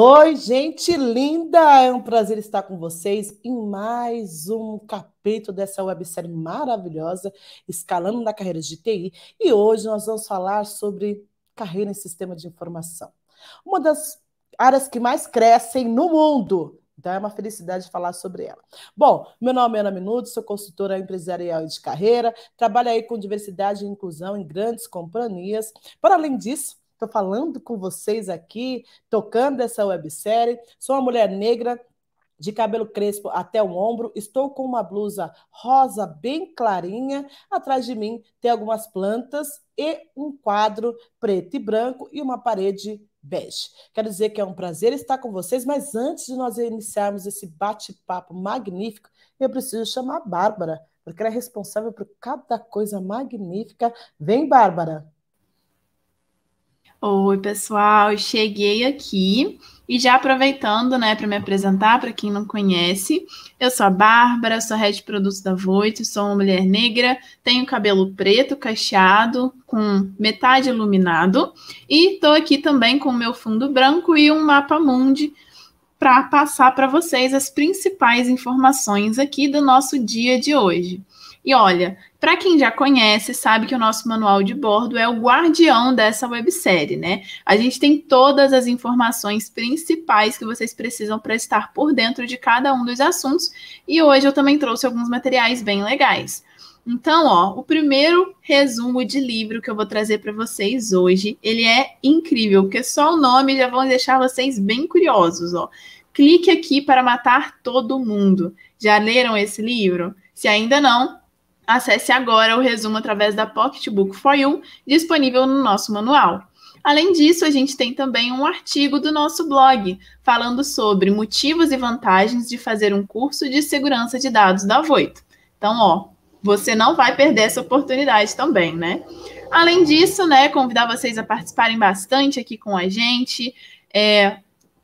Oi, gente linda! É um prazer estar com vocês em mais um capítulo dessa websérie maravilhosa, Escalando na Carreira de TI. E hoje nós vamos falar sobre carreira em sistema de informação. Uma das áreas que mais crescem no mundo. Então é uma felicidade falar sobre ela. Bom, meu nome é Ana Minuto, sou consultora empresarial e de carreira, trabalho aí com diversidade e inclusão em grandes companhias. Para além disso, Estou falando com vocês aqui, tocando essa websérie. Sou uma mulher negra, de cabelo crespo até o ombro, estou com uma blusa rosa bem clarinha. Atrás de mim tem algumas plantas e um quadro preto e branco e uma parede bege. Quero dizer que é um prazer estar com vocês, mas antes de nós iniciarmos esse bate-papo magnífico, eu preciso chamar a Bárbara, porque ela é responsável por cada coisa magnífica. Vem, Bárbara! Oi, pessoal, cheguei aqui e já aproveitando, né, para me apresentar para quem não conhece, eu sou a Bárbara, sou head de produtos da Voito, sou uma mulher negra, tenho cabelo preto cacheado com metade iluminado e estou aqui também com o meu fundo branco e um mapa mundi para passar para vocês as principais informações aqui do nosso dia de hoje. E olha, para quem já conhece, sabe que o nosso manual de bordo é o guardião dessa websérie, né? A gente tem todas as informações principais que vocês precisam para estar por dentro de cada um dos assuntos, e hoje eu também trouxe alguns materiais bem legais. Então, ó, o primeiro resumo de livro que eu vou trazer para vocês hoje, ele é incrível, porque só o nome já vão deixar vocês bem curiosos, ó. Clique aqui para matar todo mundo. Já leram esse livro? Se ainda não, Acesse agora o resumo através da Pocketbook for You, disponível no nosso manual. Além disso, a gente tem também um artigo do nosso blog falando sobre motivos e vantagens de fazer um curso de segurança de dados da Voito. Então, ó, você não vai perder essa oportunidade também, né? Além disso, né, convidar vocês a participarem bastante aqui com a gente. É,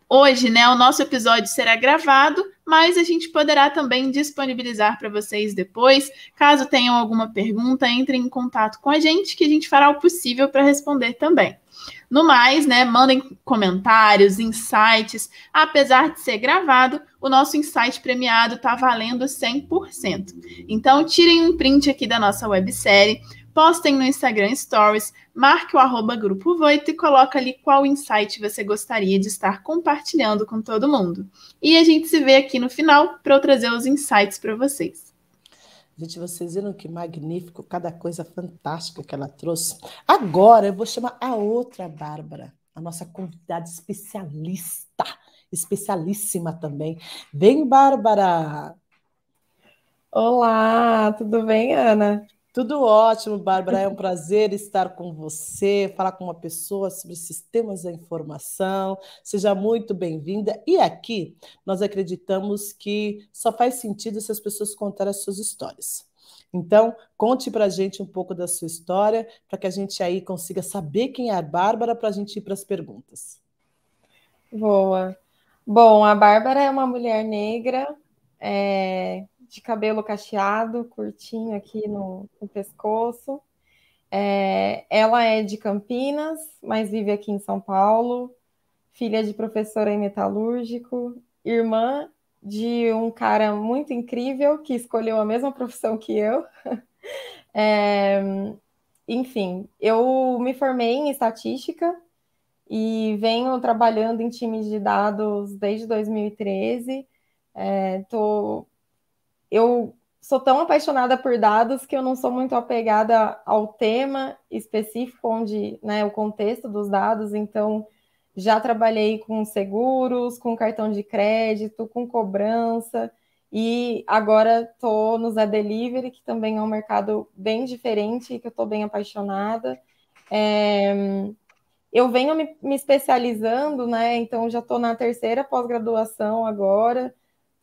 hoje, né, o nosso episódio será gravado mas a gente poderá também disponibilizar para vocês depois. Caso tenham alguma pergunta, entrem em contato com a gente, que a gente fará o possível para responder também. No mais, né, mandem comentários, insights. Apesar de ser gravado, o nosso insight premiado está valendo 100%. Então, tirem um print aqui da nossa websérie, postem no Instagram Stories, marque o arroba Grupo Voito e coloca ali qual insight você gostaria de estar compartilhando com todo mundo. E a gente se vê aqui no final para eu trazer os insights para vocês. Gente, vocês viram que magnífico, cada coisa fantástica que ela trouxe. Agora eu vou chamar a outra Bárbara, a nossa convidada especialista, especialíssima também. Vem, Bárbara! Olá, tudo bem, Ana? Tudo ótimo, Bárbara. É um prazer estar com você, falar com uma pessoa sobre sistemas da informação. Seja muito bem-vinda. E aqui nós acreditamos que só faz sentido se as pessoas contarem as suas histórias. Então, conte para a gente um pouco da sua história, para que a gente aí consiga saber quem é a Bárbara, para a gente ir para as perguntas. Boa. Bom, a Bárbara é uma mulher negra, é, de cabelo cacheado, curtinho aqui no, no pescoço. É, ela é de Campinas, mas vive aqui em São Paulo, filha de professora em metalúrgico, irmã de um cara muito incrível que escolheu a mesma profissão que eu. É, enfim, eu me formei em estatística e venho trabalhando em times de dados desde 2013. Estou é, eu sou tão apaixonada por dados que eu não sou muito apegada ao tema específico, onde né, o contexto dos dados, então já trabalhei com seguros, com cartão de crédito, com cobrança, e agora estou no Zé Delivery, que também é um mercado bem diferente, que eu estou bem apaixonada. É... Eu venho me, me especializando, né? Então já estou na terceira pós-graduação agora.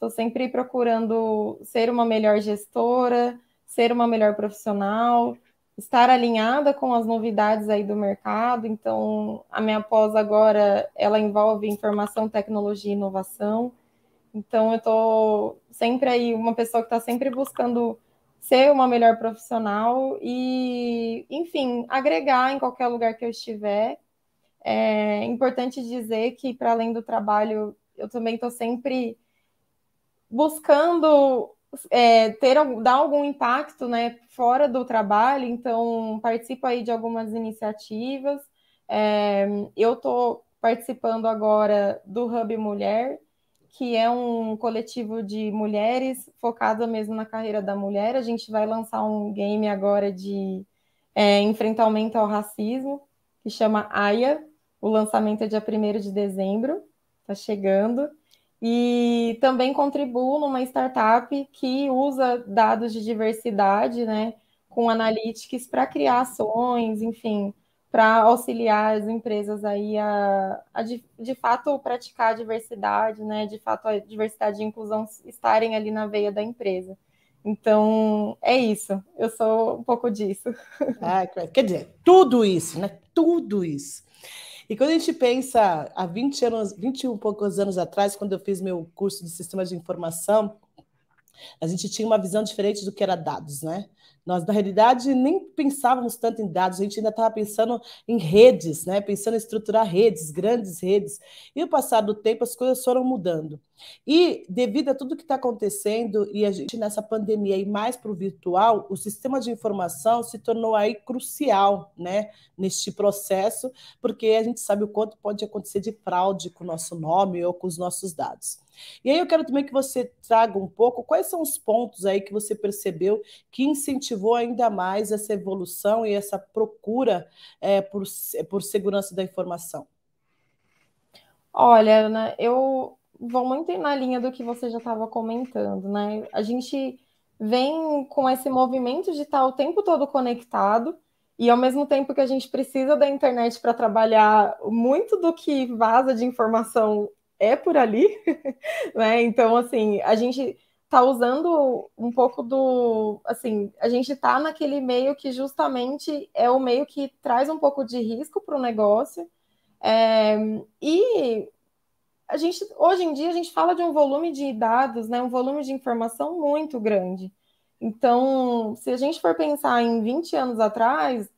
Estou sempre procurando ser uma melhor gestora, ser uma melhor profissional, estar alinhada com as novidades aí do mercado. Então, a minha pós agora ela envolve informação, tecnologia e inovação. Então, eu estou sempre aí uma pessoa que está sempre buscando ser uma melhor profissional e, enfim, agregar em qualquer lugar que eu estiver. É importante dizer que, para além do trabalho, eu também estou sempre buscando é, ter dar algum impacto né, fora do trabalho, então participo aí de algumas iniciativas. É, eu estou participando agora do Hub Mulher, que é um coletivo de mulheres focado mesmo na carreira da mulher. A gente vai lançar um game agora de é, enfrentamento ao racismo, que chama AIA. O lançamento é dia 1 de dezembro, está chegando. E também contribuo numa startup que usa dados de diversidade, né, com analytics para criar ações, enfim, para auxiliar as empresas aí a, a de, de, fato praticar a diversidade, né, de fato a diversidade e inclusão estarem ali na veia da empresa. Então, é isso. Eu sou um pouco disso. Ah, quer dizer, tudo isso, né? Tudo isso. E quando a gente pensa há 20 anos, e poucos anos atrás, quando eu fiz meu curso de sistema de informação, a gente tinha uma visão diferente do que era dados, né? Nós, na realidade, nem pensávamos tanto em dados, a gente ainda estava pensando em redes, né? pensando em estruturar redes, grandes redes. E o passar do tempo, as coisas foram mudando. E devido a tudo que está acontecendo e a gente nessa pandemia e mais para o virtual, o sistema de informação se tornou aí crucial, né, neste processo, porque a gente sabe o quanto pode acontecer de fraude com o nosso nome ou com os nossos dados. E aí eu quero também que você traga um pouco quais são os pontos aí que você percebeu que incentivou ainda mais essa evolução e essa procura é, por, por segurança da informação. Olha, Ana, eu vão muito na linha do que você já estava comentando, né? A gente vem com esse movimento de estar tá o tempo todo conectado e ao mesmo tempo que a gente precisa da internet para trabalhar, muito do que vaza de informação é por ali, né? Então, assim, a gente tá usando um pouco do, assim, a gente tá naquele meio que justamente é o meio que traz um pouco de risco para o negócio. É, e a gente hoje em dia a gente fala de um volume de dados, né, um volume de informação muito grande. Então, se a gente for pensar em 20 anos atrás,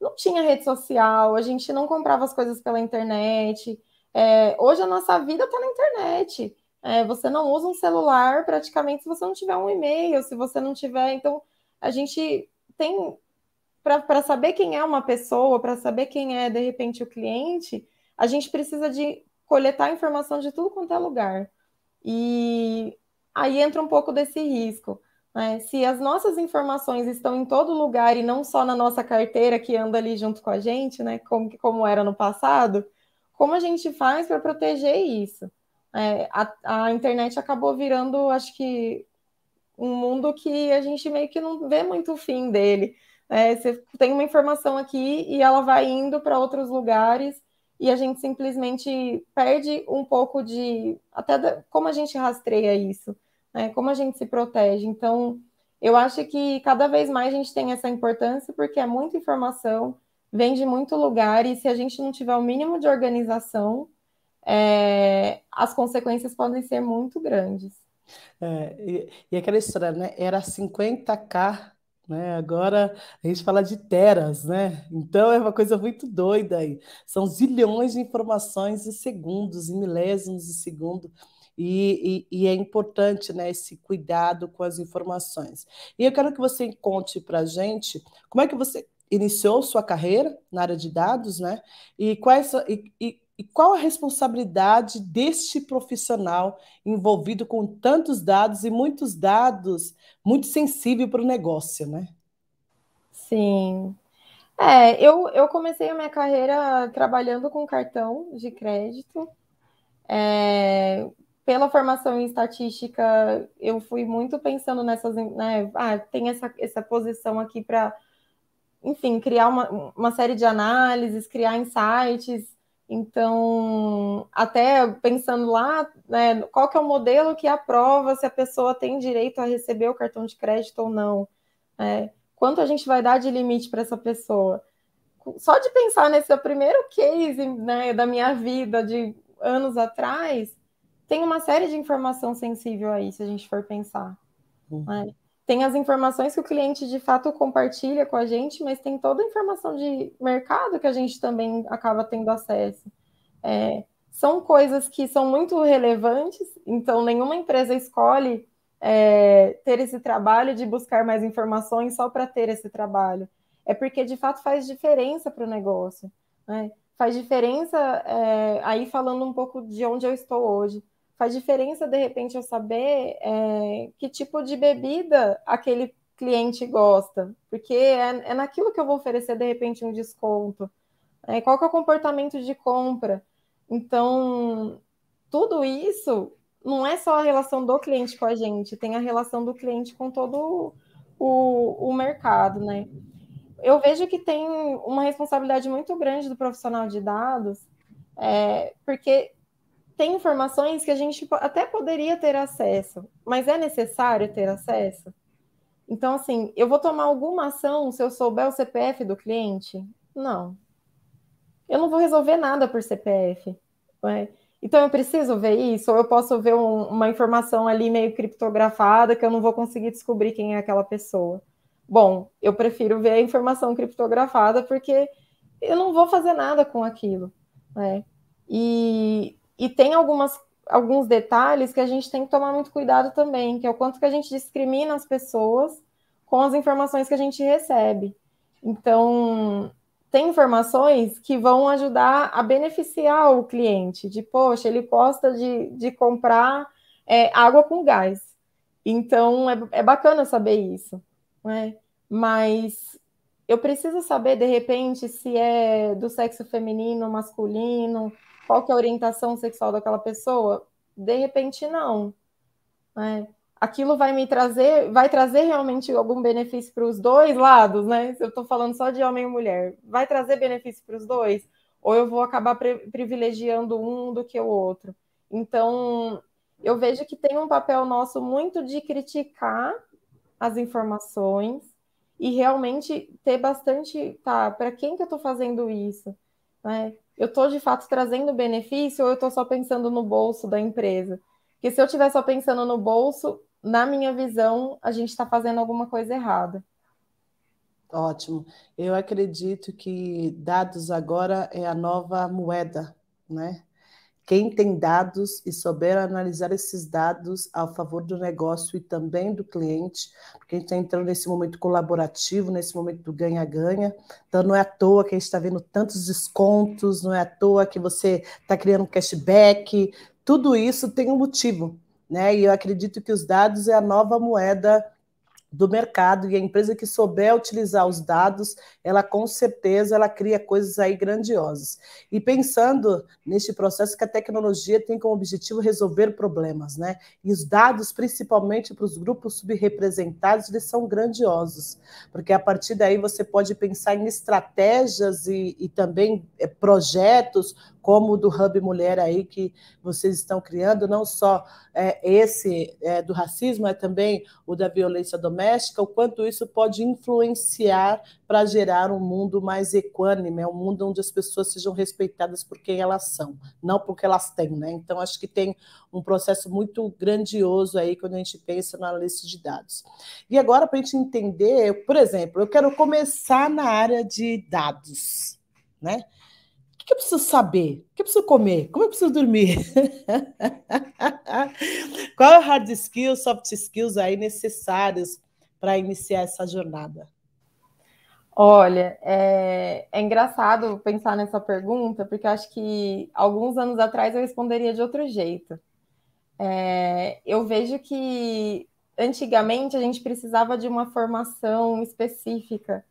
não tinha rede social, a gente não comprava as coisas pela internet. É, hoje a nossa vida está na internet. É, você não usa um celular praticamente se você não tiver um e-mail, se você não tiver. Então, a gente tem. Para saber quem é uma pessoa, para saber quem é, de repente, o cliente, a gente precisa de coletar informação de tudo quanto é lugar. E aí entra um pouco desse risco. Né? Se as nossas informações estão em todo lugar e não só na nossa carteira que anda ali junto com a gente, né? como, como era no passado, como a gente faz para proteger isso? É, a, a, internet acabou virando, acho que, um mundo que a gente meio que não vê muito o fim dele. É, você tem uma informação aqui e ela vai indo para outros lugares e a gente simplesmente perde um pouco de até da, como a gente rastreia isso, né? Como a gente se protege. Então, eu acho que cada vez mais a gente tem essa importância porque é muita informação, vem de muito lugar e se a gente não tiver o mínimo de organização, é, as consequências podem ser muito grandes. É, e, e aquela história, né? Era 50k né? Agora a gente fala de teras, né? Então é uma coisa muito doida aí. São zilhões de informações em segundos, em milésimos de segundo. E, e, e, é importante né, esse cuidado com as informações. E eu quero que você conte para a gente como é que você iniciou sua carreira na área de dados, né? E quais e, e e qual a responsabilidade deste profissional envolvido com tantos dados e muitos dados, muito sensível para o negócio, né? Sim. É, eu, eu comecei a minha carreira trabalhando com cartão de crédito. É, pela formação em estatística, eu fui muito pensando nessas. Né, ah, tem essa, essa posição aqui para, enfim, criar uma, uma série de análises, criar insights. Então, até pensando lá, né, qual que é o modelo que aprova se a pessoa tem direito a receber o cartão de crédito ou não? Né? quanto a gente vai dar de limite para essa pessoa? Só de pensar nesse primeiro case né, da minha vida de anos atrás, tem uma série de informação sensível aí, se a gente for pensar. Né? Uhum. Né? tem as informações que o cliente de fato compartilha com a gente, mas tem toda a informação de mercado que a gente também acaba tendo acesso. É, são coisas que são muito relevantes, então nenhuma empresa escolhe é, ter esse trabalho de buscar mais informações só para ter esse trabalho. É porque de fato faz diferença para o negócio. Né? Faz diferença, é, aí falando um pouco de onde eu estou hoje Faz diferença, de repente, eu é saber é, que tipo de bebida aquele cliente gosta, porque é, é, naquilo que eu vou oferecer, de repente, um desconto. É, qual que é o comportamento de compra? Então, tudo isso não é só a relação do cliente com a gente, tem a relação do cliente com todo o, o mercado, né? Eu vejo que tem uma responsabilidade muito grande do profissional de dados, é, porque tem informações que a gente até poderia ter acesso, mas é necessário ter acesso? Então, assim, eu vou tomar alguma ação se eu souber o CPF do cliente? Não. Eu não vou resolver nada por CPF. Né? Então, eu preciso ver isso? Ou eu posso ver um, uma informação ali meio criptografada que eu não vou conseguir descobrir quem é aquela pessoa? Bom, eu prefiro ver a informação criptografada porque eu não vou fazer nada com aquilo. Né? E e tem algumas, alguns detalhes que a gente tem que tomar muito cuidado também, que é o quanto que a gente discrimina as pessoas com as informações que a gente recebe. Então, tem informações que vão ajudar a beneficiar o cliente, de, poxa, ele gosta de, de comprar é, água com gás. Então, é, é bacana saber isso, né? Mas eu preciso saber, de repente, se é do sexo feminino, masculino, qual que é a orientação sexual daquela pessoa? De repente, não. Né? Aquilo vai me trazer, vai trazer realmente algum benefício para os dois lados, né? Se eu estou falando só de homem e mulher, vai trazer benefício para os dois? Ou eu vou acabar privilegiando um do que o outro? Então, eu vejo que tem um papel nosso muito de criticar as informações e realmente ter bastante, tá, para quem que eu estou fazendo isso? Né? eu estou de fato trazendo benefício ou eu estou só pensando no bolso da empresa? Porque se eu estiver só pensando no bolso, na minha visão, a gente está fazendo alguma coisa errada. Ótimo. Eu acredito que dados agora é a nova moeda, né? Quem tem dados e souber analisar esses dados ao favor do negócio e também do cliente, porque a gente está entrando nesse momento colaborativo, nesse momento do ganha-ganha. Então, não é à toa que a gente está vendo tantos descontos, não é à toa que você está criando um cashback. Tudo isso tem um motivo, né? E eu acredito que os dados é a nova moeda do mercado e a empresa que souber utilizar os dados, ela com certeza ela cria coisas aí grandiosas. E pensando neste processo que a tecnologia tem como objetivo resolver problemas, né? E os dados, principalmente para os grupos subrepresentados, eles são grandiosos, porque a partir daí você pode pensar em estratégias e, e também eh, projetos como o do Hub Mulher aí que vocês estão criando, não só é, esse é, do racismo, é também o da violência doméstica, o quanto isso pode influenciar para gerar um mundo mais equânime, um mundo onde as pessoas sejam respeitadas por quem elas são, não porque elas têm, né? Então, acho que tem um processo muito grandioso aí quando a gente pensa na lista de dados. E agora, para a gente entender, por exemplo, eu quero começar na área de dados, né? O que eu preciso saber? O que eu preciso comer? Como eu preciso dormir? Qual é hard skills, soft skills aí necessários para iniciar essa jornada? Olha, é, é, engraçado pensar nessa pergunta, porque acho que alguns anos atrás eu responderia de outro jeito. É, eu vejo que antigamente a gente precisava de uma formação específica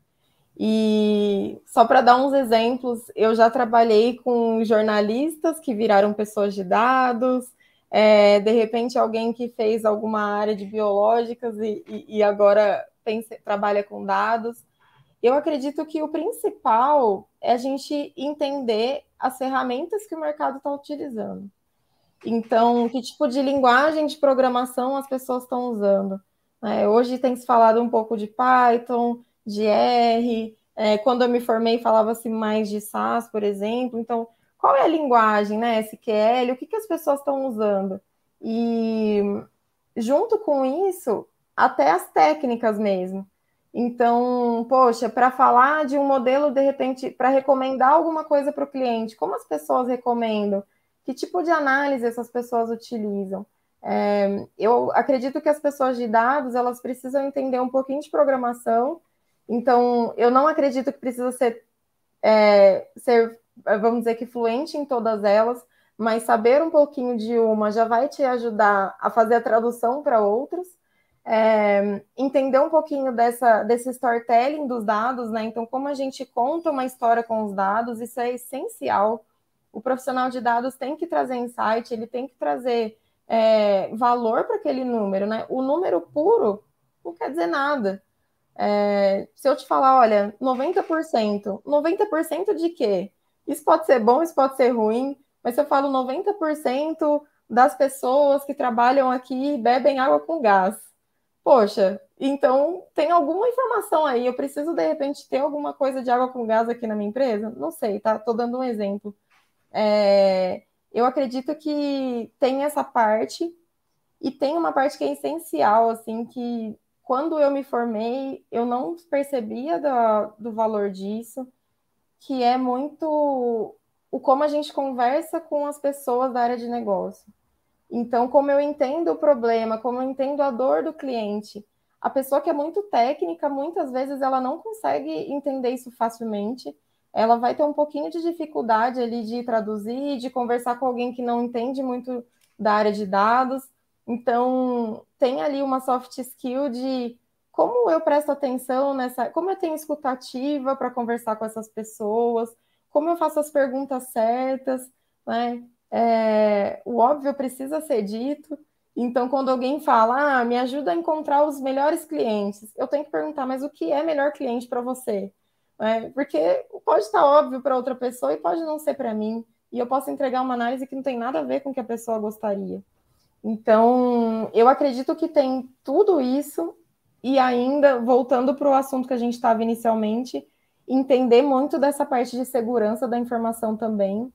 e só para dar uns exemplos, eu já trabalhei com jornalistas que viraram pessoas de dados, é, de repente alguém que fez alguma área de biológicas e, e, e agora trabalha com dados. Eu acredito que o principal é a gente entender as ferramentas que o mercado está utilizando. Então, que tipo de linguagem de programação as pessoas estão usando? É, hoje tem se falado um pouco de Python, de R. É, quando eu me formei, falava-se mais de SAS, por exemplo. Então, qual é a linguagem, né? SQL, o que, que as pessoas estão usando? E junto com isso, até as técnicas mesmo. Então, poxa, para falar de um modelo, de repente, para recomendar alguma coisa para o cliente, como as pessoas recomendam? Que tipo de análise essas pessoas utilizam? É, eu acredito que as pessoas de dados elas precisam entender um pouquinho de programação então, eu não acredito que precisa ser, é, ser, é, vamos dizer que fluente em todas elas, mas saber um pouquinho de uma já vai te ajudar a fazer a tradução para outras, é, entender um pouquinho dessa, desse storytelling dos dados, né? Então, como a gente conta uma história com os dados, isso é essencial. O profissional de dados tem que trazer insight, ele tem que trazer é, valor para aquele número, né? O número puro não quer dizer nada. É, se eu te falar, olha, 90%, 90% de quê? Isso pode ser bom, isso pode ser ruim, mas se eu falo 90% das pessoas que trabalham aqui bebem água com gás. Poxa, então tem alguma informação aí? Eu preciso de repente ter alguma coisa de água com gás aqui na minha empresa? Não sei, tá? Tô dando um exemplo. É, eu acredito que tem essa parte e tem uma parte que é essencial, assim, que quando eu me formei, eu não percebia do valor disso, que é muito o como a gente conversa com as pessoas da área de negócio. Então, como eu entendo o problema, como eu entendo a dor do cliente, a pessoa que é muito técnica, muitas vezes ela não consegue entender isso facilmente. Ela vai ter um pouquinho de dificuldade ali de traduzir, de conversar com alguém que não entende muito da área de dados. Então, tem ali uma soft skill de como eu presto atenção nessa, como eu tenho escutativa para conversar com essas pessoas, como eu faço as perguntas certas, né? É, o óbvio precisa ser dito. Então, quando alguém fala, ah, me ajuda a encontrar os melhores clientes, eu tenho que perguntar, mas o que é melhor cliente para você? É, porque pode estar óbvio para outra pessoa e pode não ser para mim. E eu posso entregar uma análise que não tem nada a ver com o que a pessoa gostaria. Então, eu acredito que tem tudo isso, e ainda, voltando para o assunto que a gente estava inicialmente, entender muito dessa parte de segurança da informação também,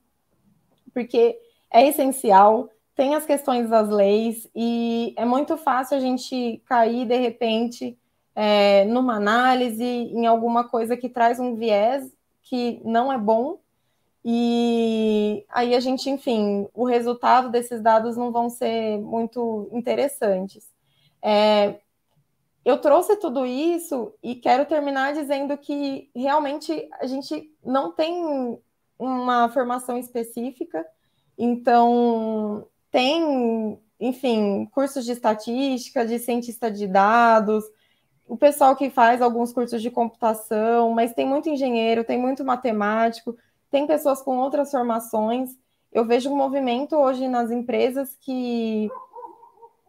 porque é essencial, tem as questões das leis, e é muito fácil a gente cair de repente é, numa análise, em alguma coisa que traz um viés que não é bom, e aí a gente, enfim, o resultado desses dados não vão ser muito interessantes. É, eu trouxe tudo isso e quero terminar dizendo que realmente a gente não tem uma formação específica, então tem, enfim, cursos de estatística, de cientista de dados, o pessoal que faz alguns cursos de computação, mas tem muito engenheiro, tem muito matemático, tem pessoas com outras formações. Eu vejo um movimento hoje nas empresas que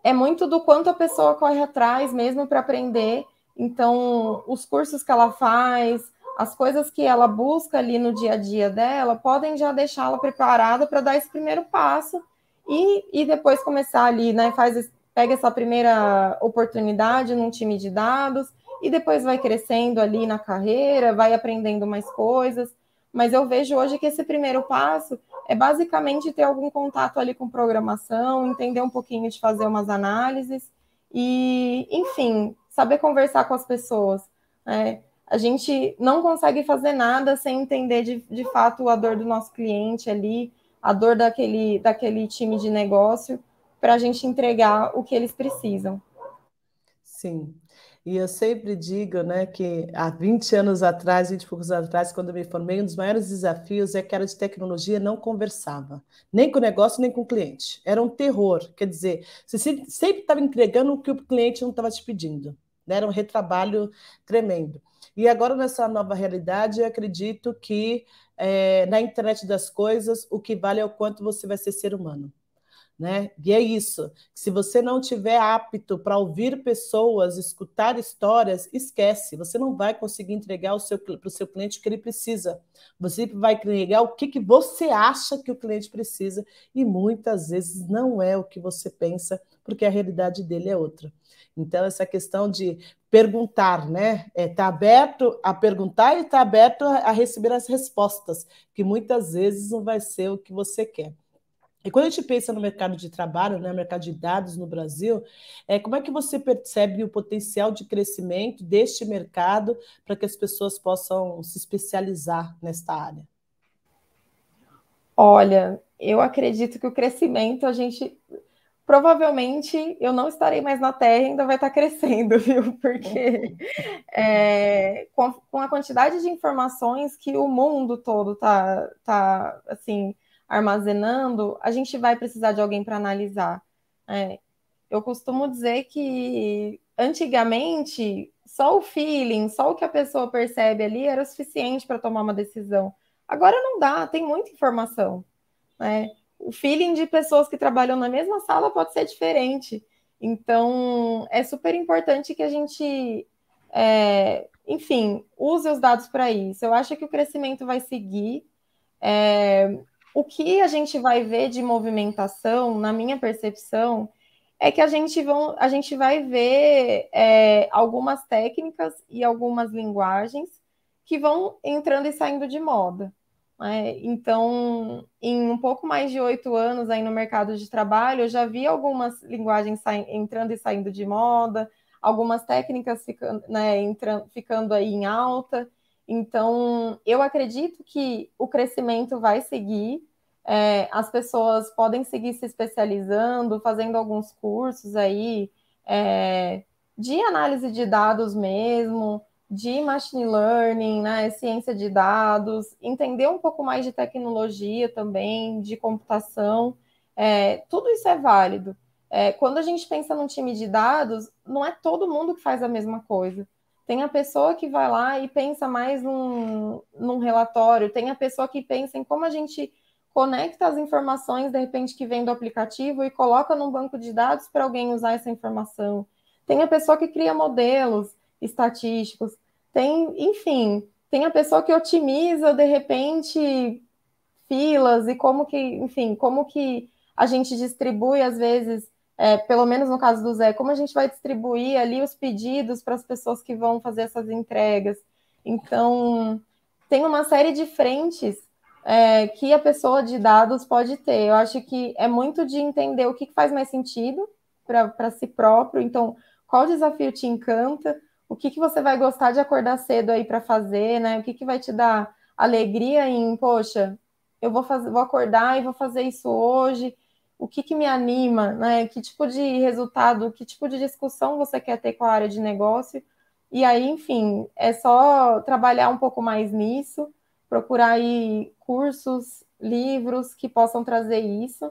é muito do quanto a pessoa corre atrás mesmo para aprender. Então, os cursos que ela faz, as coisas que ela busca ali no dia a dia dela, podem já deixá-la preparada para dar esse primeiro passo e, e depois começar ali, né? Faz, pega essa primeira oportunidade num time de dados e depois vai crescendo ali na carreira, vai aprendendo mais coisas. Mas eu vejo hoje que esse primeiro passo é basicamente ter algum contato ali com programação, entender um pouquinho de fazer umas análises e, enfim, saber conversar com as pessoas. Né? A gente não consegue fazer nada sem entender de, de fato a dor do nosso cliente ali, a dor daquele, daquele time de negócio, para a gente entregar o que eles precisam. Sim. E eu sempre digo né, que há 20 anos atrás, 20 e poucos anos atrás, quando eu me formei, um dos maiores desafios é que a área de tecnologia não conversava, nem com o negócio, nem com o cliente. Era um terror. Quer dizer, você sempre estava entregando o que o cliente não estava te pedindo. Né? Era um retrabalho tremendo. E agora, nessa nova realidade, eu acredito que é, na internet das coisas, o que vale é o quanto você vai ser ser humano. Né? E é isso. Se você não tiver apto para ouvir pessoas, escutar histórias, esquece. Você não vai conseguir entregar para o seu, seu cliente o que ele precisa. Você vai entregar o que, que você acha que o cliente precisa e muitas vezes não é o que você pensa, porque a realidade dele é outra. Então, essa questão de perguntar, né? Está é, tá aberto a perguntar e está aberto a, a receber as respostas, que muitas vezes não vai ser o que você quer. E quando a gente pensa no mercado de trabalho, né, mercado de dados no Brasil, é, como é que você percebe o potencial de crescimento deste mercado para que as pessoas possam se especializar nesta área? Olha, eu acredito que o crescimento a gente provavelmente eu não estarei mais na Terra ainda vai estar crescendo, viu? Porque é, com, a, quantidade de informações que o mundo todo tá, tá assim armazenando, a gente vai precisar de alguém para analisar. É, eu costumo dizer que antigamente só o feeling, só o que a pessoa percebe ali era o suficiente para tomar uma decisão. Agora não dá, tem muita informação. Né? O feeling de pessoas que trabalham na mesma sala pode ser diferente. Então é super importante que a gente, é, enfim, use os dados para isso. Eu acho que o crescimento vai seguir. É, o que a gente vai ver de movimentação, na minha percepção, é que a gente, vão, a gente vai ver é, algumas técnicas e algumas linguagens que vão entrando e saindo de moda. Né? Então, em um pouco mais de oito anos aí no mercado de trabalho, eu já vi algumas linguagens entrando e saindo de moda, algumas técnicas ficando, né, entrando, ficando aí em alta. Então, eu acredito que o crescimento vai seguir, é, as pessoas podem seguir se especializando, fazendo alguns cursos aí é, de análise de dados mesmo, de machine learning, né, ciência de dados, entender um pouco mais de tecnologia também, de computação, é, tudo isso é válido. É, quando a gente pensa num time de dados, não é todo mundo que faz a mesma coisa. Tem a pessoa que vai lá e pensa mais num, num relatório, tem a pessoa que pensa em como a gente conecta as informações, de repente, que vem do aplicativo e coloca num banco de dados para alguém usar essa informação. Tem a pessoa que cria modelos estatísticos. Tem, enfim, tem a pessoa que otimiza, de repente, filas e como que, enfim, como que a gente distribui, às vezes, é, pelo menos no caso do Zé, como a gente vai distribuir ali os pedidos para as pessoas que vão fazer essas entregas. Então, tem uma série de frentes é, que a pessoa de dados pode ter. Eu acho que é muito de entender o que faz mais sentido para si próprio. Então, qual desafio te encanta? O que, que você vai gostar de acordar cedo aí para fazer, né? O que, que vai te dar alegria em, poxa, eu vou, fazer, vou acordar e vou fazer isso hoje o que, que me anima, né? Que tipo de resultado, que tipo de discussão você quer ter com a área de negócio. E aí, enfim, é só trabalhar um pouco mais nisso, procurar aí cursos, livros que possam trazer isso.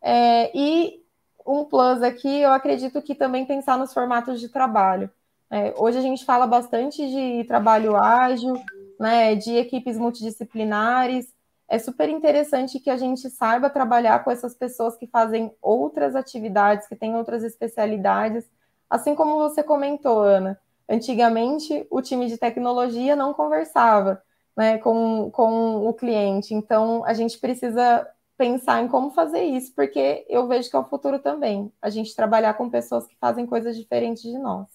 É, e um plus aqui, eu acredito que também pensar nos formatos de trabalho. É, hoje a gente fala bastante de trabalho ágil, né, de equipes multidisciplinares, é super interessante que a gente saiba trabalhar com essas pessoas que fazem outras atividades, que têm outras especialidades. Assim como você comentou, Ana, antigamente o time de tecnologia não conversava né, com, com o cliente. Então, a gente precisa pensar em como fazer isso, porque eu vejo que é o futuro também, a gente trabalhar com pessoas que fazem coisas diferentes de nós.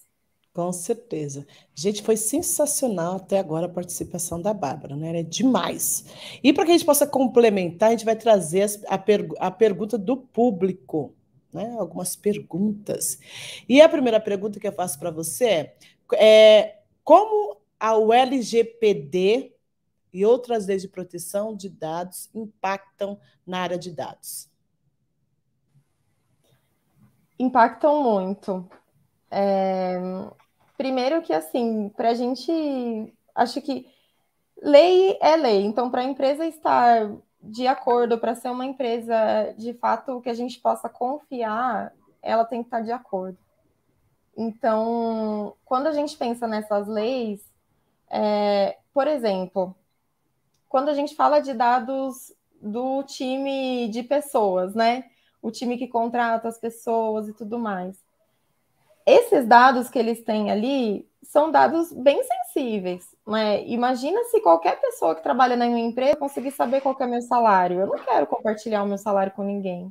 Com certeza. Gente, foi sensacional até agora a participação da Bárbara, né? É demais. E para que a gente possa complementar, a gente vai trazer a, pergu a pergunta do público, né? Algumas perguntas. E a primeira pergunta que eu faço para você é, é como a LGPD e outras leis de proteção de dados impactam na área de dados? Impactam muito. É, Primeiro que, assim, para a gente, acho que lei é lei. Então, para a empresa estar de acordo, para ser uma empresa de fato que a gente possa confiar, ela tem que estar de acordo. Então, quando a gente pensa nessas leis, é, por exemplo, quando a gente fala de dados do time de pessoas, né? O time que contrata as pessoas e tudo mais esses dados que eles têm ali são dados bem sensíveis, né? Imagina se qualquer pessoa que trabalha na minha empresa conseguir saber qual é o meu salário. Eu não quero compartilhar o meu salário com ninguém.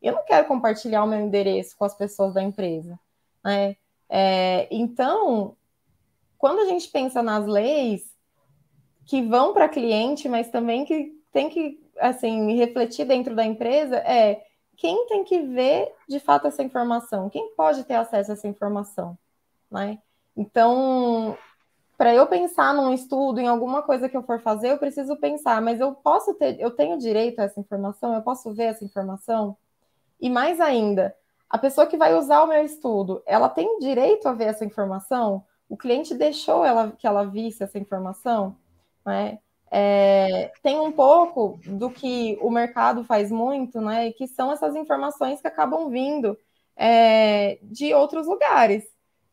Eu não quero compartilhar o meu endereço com as pessoas da empresa, né? É, então, quando a gente pensa nas leis que vão para cliente, mas também que tem que assim refletir dentro da empresa, é quem tem que ver de fato essa informação? Quem pode ter acesso a essa informação? Né? Então, para eu pensar num estudo, em alguma coisa que eu for fazer, eu preciso pensar, mas eu posso ter, eu tenho direito a essa informação, eu posso ver essa informação? E mais ainda, a pessoa que vai usar o meu estudo, ela tem direito a ver essa informação? O cliente deixou ela que ela visse essa informação? Né? É, tem um pouco do que o mercado faz muito, né? Que são essas informações que acabam vindo é, de outros lugares.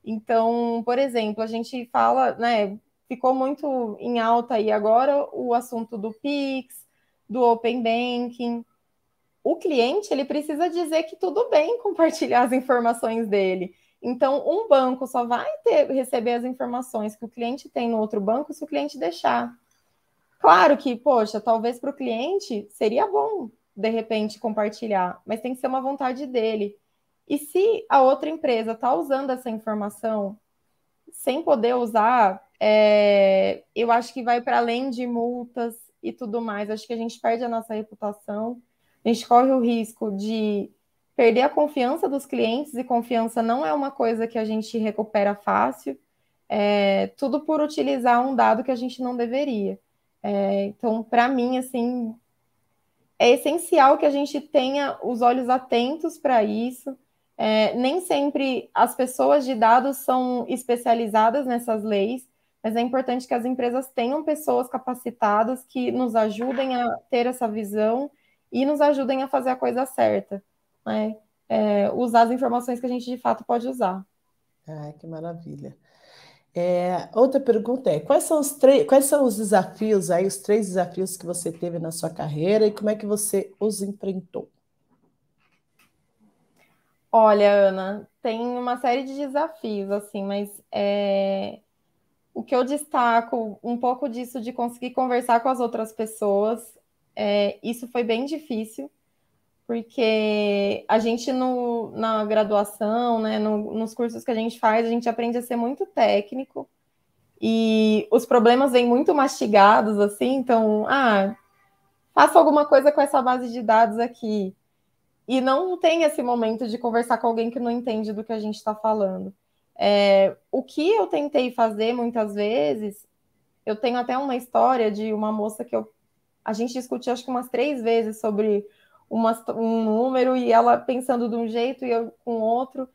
Então, por exemplo, a gente fala, né? Ficou muito em alta aí agora o assunto do Pix, do Open Banking. O cliente ele precisa dizer que tudo bem compartilhar as informações dele. Então, um banco só vai ter, receber as informações que o cliente tem no outro banco se o cliente deixar. Claro que, poxa, talvez para o cliente seria bom, de repente, compartilhar, mas tem que ser uma vontade dele. E se a outra empresa está usando essa informação sem poder usar, é, eu acho que vai para além de multas e tudo mais. Acho que a gente perde a nossa reputação, a gente corre o risco de perder a confiança dos clientes, e confiança não é uma coisa que a gente recupera fácil, é, tudo por utilizar um dado que a gente não deveria. É, então, para mim, assim, é essencial que a gente tenha os olhos atentos para isso. É, nem sempre as pessoas de dados são especializadas nessas leis, mas é importante que as empresas tenham pessoas capacitadas que nos ajudem a ter essa visão e nos ajudem a fazer a coisa certa, né? é, usar as informações que a gente de fato pode usar. Ai, que maravilha. É, outra pergunta é: quais são, os quais são os desafios aí, os três desafios que você teve na sua carreira e como é que você os enfrentou? Olha, Ana, tem uma série de desafios, assim, mas é, o que eu destaco um pouco disso de conseguir conversar com as outras pessoas, é, isso foi bem difícil, porque a gente no, na graduação, né, no, nos cursos que a gente faz, a gente aprende a ser muito técnico e os problemas vêm muito mastigados, assim, então, ah, faça alguma coisa com essa base de dados aqui. E não tem esse momento de conversar com alguém que não entende do que a gente está falando. É, o que eu tentei fazer muitas vezes, eu tenho até uma história de uma moça que eu, a gente discutiu acho que umas três vezes sobre uma, um número e ela pensando de um jeito e eu com outro.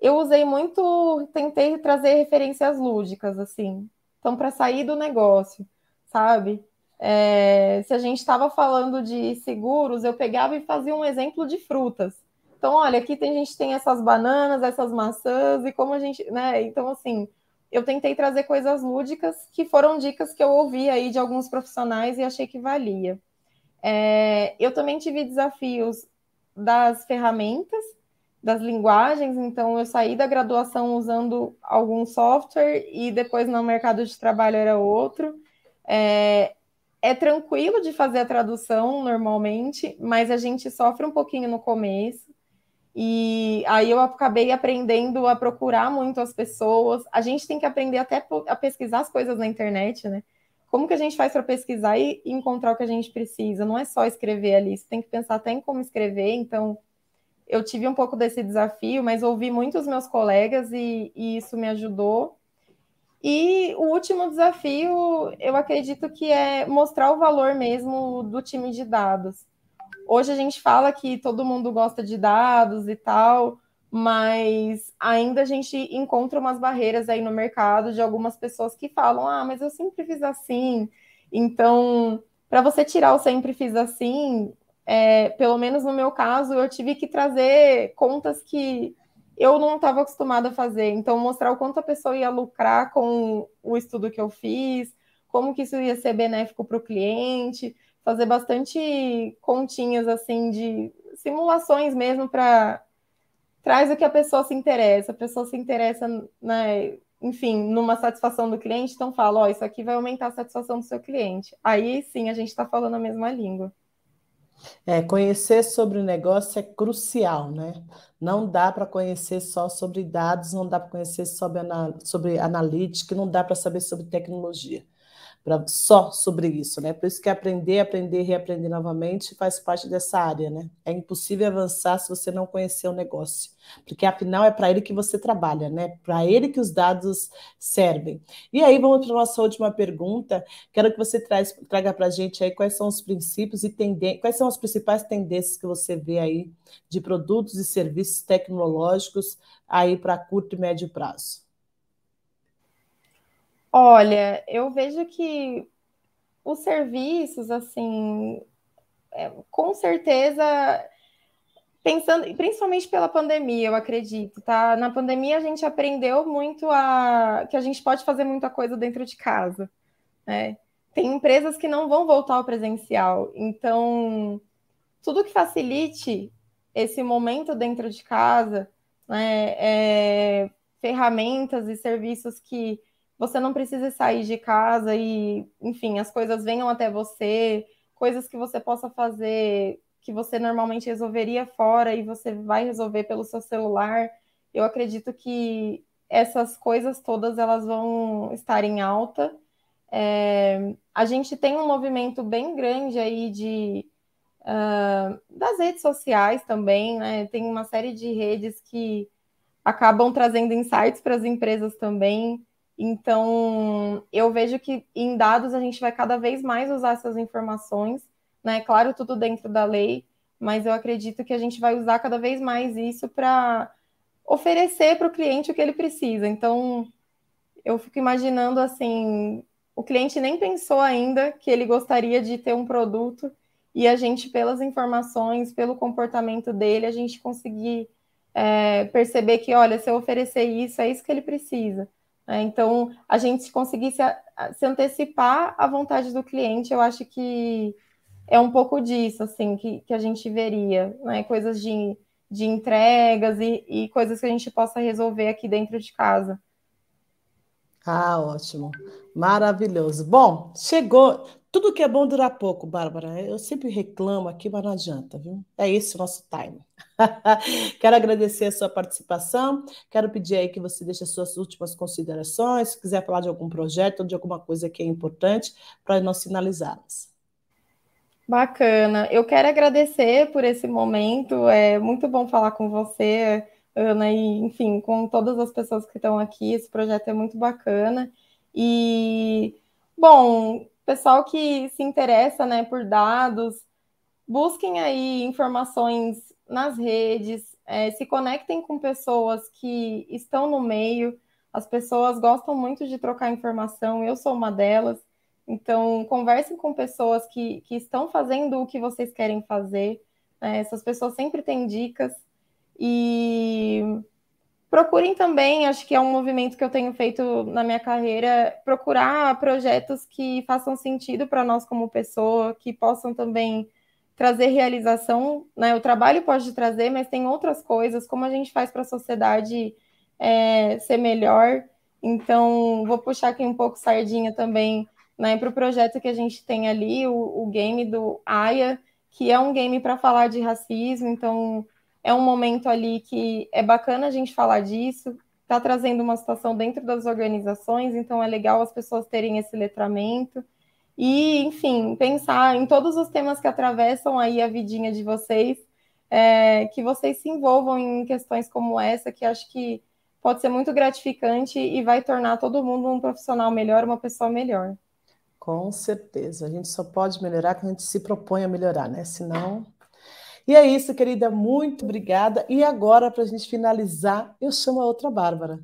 Eu usei muito, tentei trazer referências lúdicas, assim. Então, para sair do negócio, sabe? É, se a gente estava falando de seguros, eu pegava e fazia um exemplo de frutas. Então, olha, aqui tem, a gente tem essas bananas, essas maçãs, e como a gente, né? Então, assim, eu tentei trazer coisas lúdicas que foram dicas que eu ouvi aí de alguns profissionais e achei que valia. É, eu também tive desafios das ferramentas, das linguagens, então eu saí da graduação usando algum software e depois no mercado de trabalho era outro. É, é tranquilo de fazer a tradução normalmente, mas a gente sofre um pouquinho no começo. E aí eu acabei aprendendo a procurar muito as pessoas. A gente tem que aprender até a pesquisar as coisas na internet, né? como que a gente faz para pesquisar e encontrar o que a gente precisa? Não é só escrever ali, você tem que pensar até em como escrever. Então, eu tive um pouco desse desafio, mas ouvi muitos meus colegas e, e isso me ajudou. E o último desafio, eu acredito que é mostrar o valor mesmo do time de dados. Hoje a gente fala que todo mundo gosta de dados e tal, mas ainda a gente encontra umas barreiras aí no mercado de algumas pessoas que falam: ah, mas eu sempre fiz assim. Então, para você tirar o sempre fiz assim, é, pelo menos no meu caso, eu tive que trazer contas que eu não estava acostumada a fazer. Então, mostrar o quanto a pessoa ia lucrar com o estudo que eu fiz, como que isso ia ser benéfico para o cliente, fazer bastante continhas assim de simulações mesmo para traz o que a pessoa se interessa, a pessoa se interessa, né, enfim, numa satisfação do cliente, então fala, ó, isso aqui vai aumentar a satisfação do seu cliente. Aí sim a gente está falando a mesma língua. É, conhecer sobre o negócio é crucial, né? Não dá para conhecer só sobre dados, não dá para conhecer sobre, sobre analítica, não dá para saber sobre tecnologia pra, só sobre isso, né? Por isso que aprender, aprender, reaprender novamente faz parte dessa área, né? É impossível avançar se você não conhecer o negócio, porque afinal é para ele que você trabalha, né? Para ele que os dados servem. E aí vamos para a nossa última pergunta. Quero que você traz, traga para a gente aí quais são os princípios e tendências, quais são as principais tendências que você vê aí de produtos e serviços tecnológicos aí para curto e médio prazo. Olha, eu vejo que os serviços, assim, é, com certeza, pensando, principalmente pela pandemia, eu acredito, tá? Na pandemia a gente aprendeu muito a que a gente pode fazer muita coisa dentro de casa, né? Tem empresas que não vão voltar ao presencial, então tudo que facilite esse momento dentro de casa, né? É, ferramentas e serviços que você não precisa sair de casa e, enfim, as coisas venham até você, coisas que você possa fazer que você normalmente resolveria fora e você vai resolver pelo seu celular. Eu acredito que essas coisas todas elas vão estar em alta. É, a gente tem um movimento bem grande aí de uh, das redes sociais também, né? Tem uma série de redes que acabam trazendo insights para as empresas também. Então, eu vejo que em dados a gente vai cada vez mais usar essas informações, né? Claro, tudo dentro da lei, mas eu acredito que a gente vai usar cada vez mais isso para oferecer para o cliente o que ele precisa. Então, eu fico imaginando assim, o cliente nem pensou ainda que ele gostaria de ter um produto e a gente, pelas informações, pelo comportamento dele, a gente conseguir é, perceber que, olha, se eu oferecer isso, é isso que ele precisa. Né? Então, a gente se conseguisse se antecipar à vontade do cliente, eu acho que é um pouco disso, assim, que, que a gente veria, né? Coisas de, de entregas e, e coisas que a gente possa resolver aqui dentro de casa. Ah, ótimo. Maravilhoso. Bom, chegou. Tudo que é bom dura pouco, Bárbara. Eu sempre reclamo aqui, mas não adianta, viu? É esse o nosso time. quero agradecer a sua participação. Quero pedir aí que você deixe as suas últimas considerações, se quiser falar de algum projeto ou de alguma coisa que é importante para nós finalizarmos. Bacana. Eu quero agradecer por esse momento. É muito bom falar com você, Ana, e enfim, com todas as pessoas que estão aqui. Esse projeto é muito bacana. E, bom, pessoal que se interessa né, por dados, busquem aí informações nas redes, é, se conectem com pessoas que estão no meio. As pessoas gostam muito de trocar informação, eu sou uma delas. Então, conversem com pessoas que, que estão fazendo o que vocês querem fazer. Né? essas pessoas sempre têm dicas. E Procurem também, acho que é um movimento que eu tenho feito na minha carreira, procurar projetos que façam sentido para nós como pessoa, que possam também trazer realização, né? O trabalho pode trazer, mas tem outras coisas, como a gente faz para a sociedade é, ser melhor. Então, vou puxar aqui um pouco sardinha também né, para o projeto que a gente tem ali, o, o game do Aya, que é um game para falar de racismo. Então, é um momento ali que é bacana a gente falar disso, está trazendo uma situação dentro das organizações, então é legal as pessoas terem esse letramento. E, enfim, pensar em todos os temas que atravessam aí a vidinha de vocês, é, que vocês se envolvam em questões como essa, que acho que pode ser muito gratificante e vai tornar todo mundo um profissional melhor, uma pessoa melhor. Com certeza. A gente só pode melhorar quando a gente se propõe a melhorar, né? Senão e é isso, querida, muito obrigada. E agora, para a gente finalizar, eu chamo a outra Bárbara.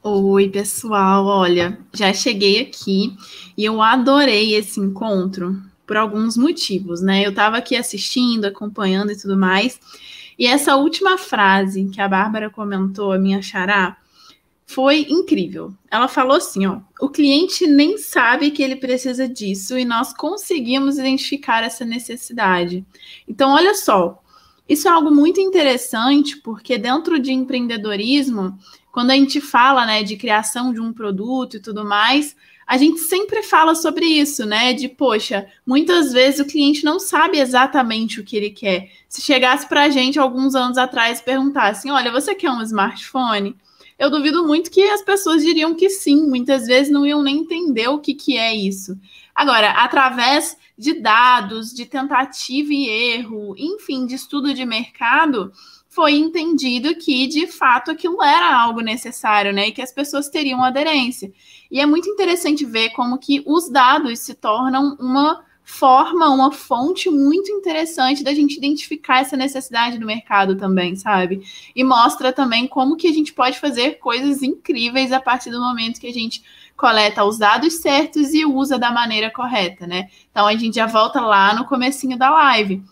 Oi, pessoal. Olha, já cheguei aqui e eu adorei esse encontro por alguns motivos, né? Eu estava aqui assistindo, acompanhando e tudo mais. E essa última frase que a Bárbara comentou, a minha xará, foi incrível. Ela falou assim: ó, o cliente nem sabe que ele precisa disso e nós conseguimos identificar essa necessidade. Então, olha só, isso é algo muito interessante, porque dentro de empreendedorismo, quando a gente fala né, de criação de um produto e tudo mais, a gente sempre fala sobre isso, né? De poxa, muitas vezes o cliente não sabe exatamente o que ele quer. Se chegasse para a gente alguns anos atrás e perguntasse: olha, você quer um smartphone? eu duvido muito que as pessoas diriam que sim, muitas vezes não iam nem entender o que, que é isso. Agora, através de dados, de tentativa e erro, enfim, de estudo de mercado, foi entendido que de fato aquilo era algo necessário, né, e que as pessoas teriam aderência. E é muito interessante ver como que os dados se tornam uma forma uma fonte muito interessante da gente identificar essa necessidade do mercado também, sabe? E mostra também como que a gente pode fazer coisas incríveis a partir do momento que a gente coleta os dados certos e usa da maneira correta, né? Então a gente já volta lá no comecinho da live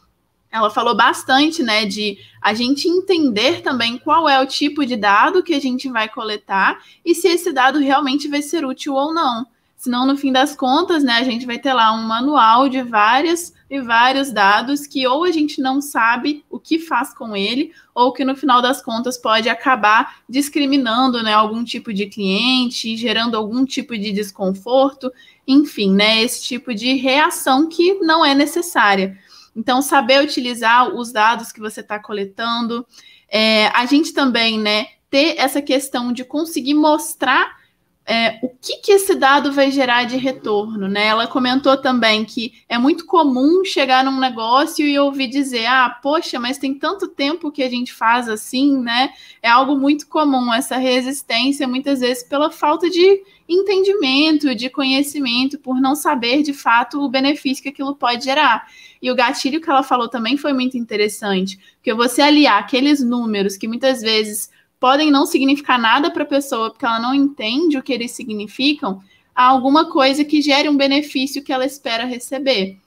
ela falou bastante, né, de a gente entender também qual é o tipo de dado que a gente vai coletar e se esse dado realmente vai ser útil ou não. Senão, no fim das contas, né, a gente vai ter lá um manual de várias e vários dados que ou a gente não sabe o que faz com ele, ou que no final das contas pode acabar discriminando né, algum tipo de cliente, gerando algum tipo de desconforto, enfim, né, esse tipo de reação que não é necessária. Então, saber utilizar os dados que você está coletando, é, a gente também, né, ter essa questão de conseguir mostrar é, o que, que esse dado vai gerar de retorno, né? Ela comentou também que é muito comum chegar num negócio e ouvir dizer, ah, poxa, mas tem tanto tempo que a gente faz assim, né? É algo muito comum essa resistência, muitas vezes pela falta de entendimento, de conhecimento, por não saber de fato o benefício que aquilo pode gerar. E o gatilho que ela falou também foi muito interessante, porque você aliar aqueles números que muitas vezes podem não significar nada para a pessoa, porque ela não entende o que eles significam, há alguma coisa que gere um benefício que ela espera receber.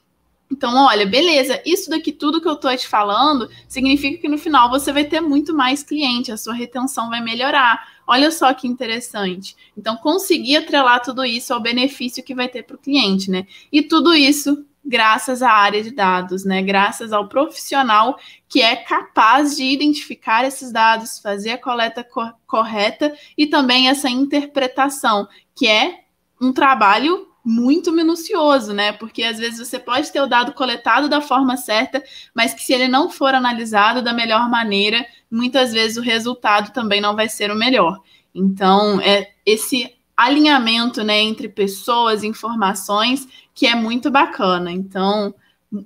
Então, olha, beleza, isso daqui tudo que eu estou te falando significa que no final você vai ter muito mais cliente, a sua retenção vai melhorar. Olha só que interessante. Então, conseguir atrelar tudo isso ao benefício que vai ter para o cliente, né? E tudo isso graças à área de dados, né? Graças ao profissional que é capaz de identificar esses dados, fazer a coleta co correta e também essa interpretação, que é um trabalho muito minucioso, né? Porque às vezes você pode ter o dado coletado da forma certa, mas que se ele não for analisado da melhor maneira, muitas vezes o resultado também não vai ser o melhor. Então, é esse alinhamento né, entre pessoas, informações, que é muito bacana. Então,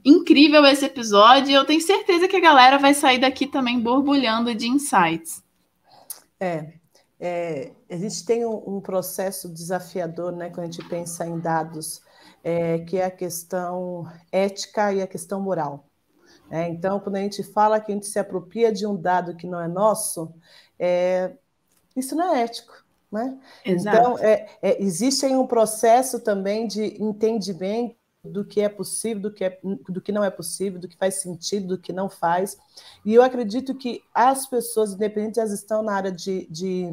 incrível esse episódio. Eu tenho certeza que a galera vai sair daqui também borbulhando de insights. É, é a gente tem um, um, processo desafiador, né, quando a gente pensa em dados, é, que é a questão ética e a questão moral. Né? Então, quando a gente fala que a gente se apropria de um dado que não é nosso, é, isso não é ético. Né? Então, é, é, existe aí um processo também de entendimento do que é possível, do que, é, do que não é possível, do que faz sentido, do que não faz. E eu acredito que as pessoas, independente se elas estão na área de, de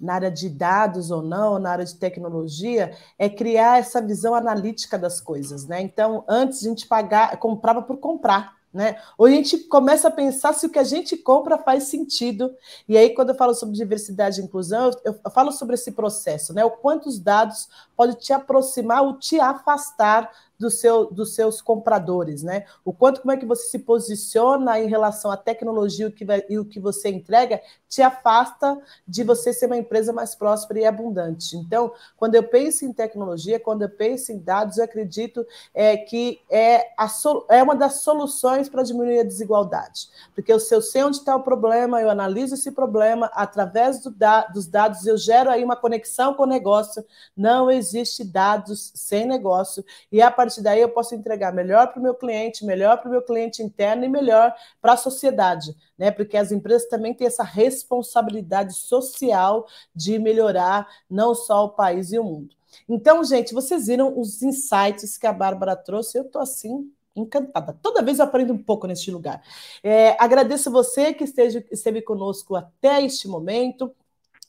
na área de dados ou não, na área de tecnologia, é criar essa visão analítica das coisas, né? Então, antes a gente pagar, comprava por comprar. Né? Ou a gente começa a pensar se o que a gente compra faz sentido. E aí, quando eu falo sobre diversidade e inclusão, eu, eu falo sobre esse processo, né? o quanto os dados podem te aproximar ou te afastar do seu, dos seus compradores, né? O quanto como é que você se posiciona em relação à tecnologia o que e o que você entrega te afasta de você ser uma empresa mais próspera e abundante. Então, quando eu penso em tecnologia, quando eu penso em dados, eu acredito é, que é, a, é uma das soluções para diminuir a desigualdade. Porque se eu sei onde está o problema, eu analiso esse problema através do da, dos dados, eu gero aí uma conexão com o negócio. Não existe dados sem negócio. E a partir isso daí eu posso entregar melhor para o meu cliente, melhor para o meu cliente interno e melhor para a sociedade, né? Porque as empresas também têm essa responsabilidade social de melhorar não só o país e o mundo. Então, gente, vocês viram os insights que a Bárbara trouxe. Eu tô assim, encantada. Toda vez eu aprendo um pouco neste lugar. É, agradeço você que esteja, esteve conosco até este momento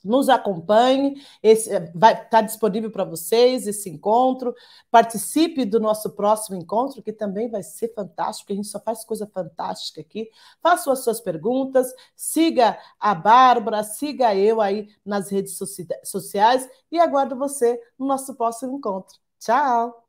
nos acompanhe, está eh, disponível para vocês esse encontro, participe do nosso próximo encontro, que também vai ser fantástico, a gente só faz coisa fantástica aqui. Faça as suas perguntas, siga a Bárbara, siga eu aí nas redes sociais e aguardo você no nosso próximo encontro. Tchau!